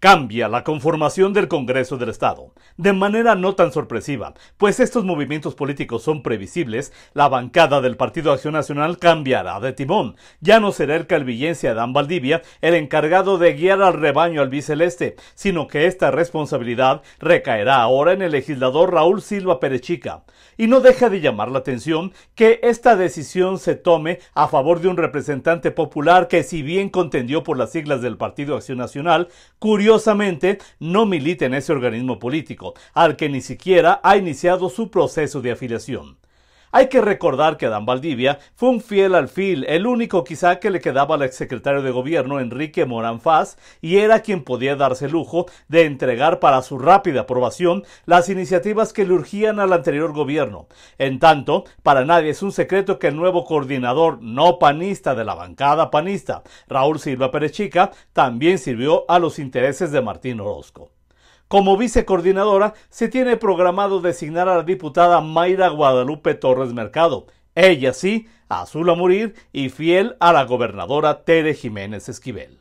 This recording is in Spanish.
Cambia la conformación del Congreso del Estado, de manera no tan sorpresiva, pues estos movimientos políticos son previsibles, la bancada del Partido Acción Nacional cambiará de timón, ya no será el calvillense Adán Valdivia el encargado de guiar al rebaño al Biceleste, sino que esta responsabilidad recaerá ahora en el legislador Raúl Silva Perechica. Y no deja de llamar la atención que esta decisión se tome a favor de un representante popular que si bien contendió por las siglas del Partido Acción Nacional, curiosamente curiosamente, no milita en ese organismo político, al que ni siquiera ha iniciado su proceso de afiliación. Hay que recordar que Adán Valdivia fue un fiel alfil, el único quizá que le quedaba al exsecretario de gobierno Enrique Morán Faz, y era quien podía darse el lujo de entregar para su rápida aprobación las iniciativas que le urgían al anterior gobierno. En tanto, para nadie es un secreto que el nuevo coordinador no panista de la bancada panista, Raúl Silva Perechica, también sirvió a los intereses de Martín Orozco. Como vicecoordinadora, se tiene programado designar a la diputada Mayra Guadalupe Torres Mercado, ella sí, azul a morir y fiel a la gobernadora Tere Jiménez Esquivel.